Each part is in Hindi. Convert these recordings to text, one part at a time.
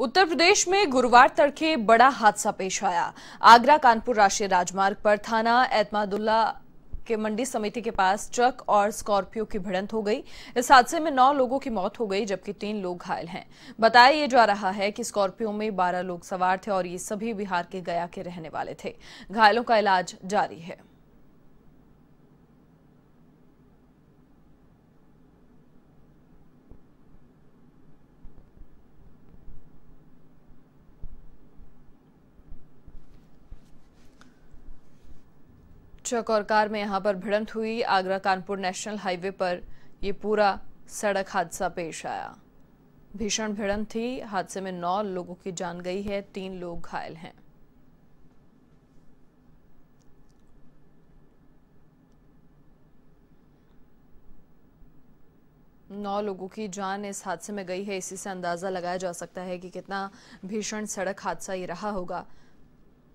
उत्तर प्रदेश में गुरुवार तड़के बड़ा हादसा पेश आया आगरा कानपुर राष्ट्रीय राजमार्ग पर थाना एतमादुल्ला के मंडी समिति के पास ट्रक और स्कॉर्पियो की भिड़ंत हो गई इस हादसे में नौ लोगों की मौत हो गई जबकि तीन लोग घायल हैं बताया यह जा रहा है कि स्कॉर्पियो में बारह लोग सवार थे और ये सभी बिहार के गया के रहने वाले थे घायलों का इलाज जारी है ट्रक और कार में यहाँ पर भिड़ंत हुई आगरा कानपुर नेशनल हाईवे पर ये पूरा सड़क हादसा पेश आया भीषण भिड़ंत थी हादसे में नौ लोगों की जान गई है तीन लोग घायल हैं नौ लोगों की जान इस हादसे में गई है इसी से अंदाज़ा लगाया जा सकता है कि कितना भीषण सड़क हादसा ये रहा होगा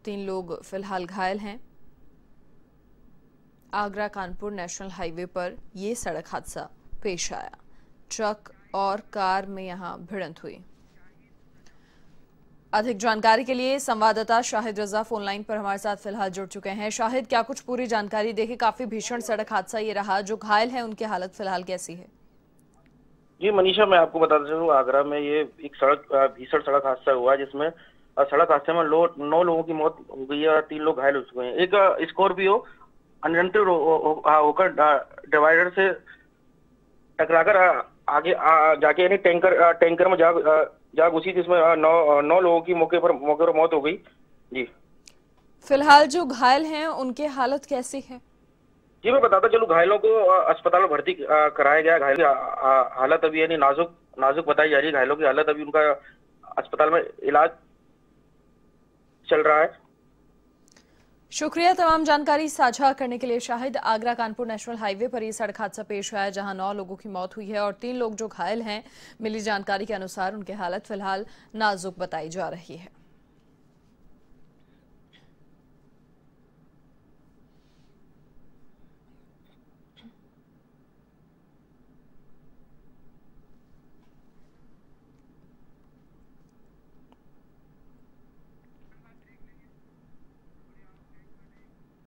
तीन लोग फिलहाल घायल हैं आगरा कानपुर नेशनल हाईवे पर ये सड़क हादसा पेश आया ट्रक और कार में यहां भिड़ंत हुई अधिक जानकारी के लिए संवाददाता शाहिद रजा फोन लाइन पर हमारे साथ फिलहाल जुड़ चुके हैं शाहिद क्या कुछ पूरी जानकारी देखे काफी भीषण सड़क हादसा ये रहा जो घायल है उनकी हालत फिलहाल कैसी है जी मनीषा मैं आपको बताना चाहूँ आगरा में ये एक सड़क भीषण सड़क हादसा हुआ जिसमें सड़क हादसे में लो, नौ लोगों की मौत हो गई है और तीन लोग घायल हो चुके हैं एक स्कॉर्पियो अनियंत्रित होकर डिवाइडर से टकराकर आगे जाके यानी टैंकर टैंकर में जा जा घुसी जिसमें नौ नौ लोगों की मौके पर मौके पर मौत हो गई जी फिलहाल जो घायल हैं उनके हालत कैसी है जी मैं बताता चलू घायलों को अस्पताल में भर्ती कराया गया घायल हालत अभी यानी नाजुक नाजुक बताई जा रही है घायलों की हालत अभी उनका अस्पताल में इलाज चल रहा है शुक्रिया तमाम जानकारी साझा करने के लिए शाहिद आगरा कानपुर नेशनल हाईवे पर यह सड़क हादसा पेश आया जहां नौ लोगों की मौत हुई है और तीन लोग जो घायल हैं मिली जानकारी के अनुसार उनकी हालत फिलहाल नाजुक बताई जा रही है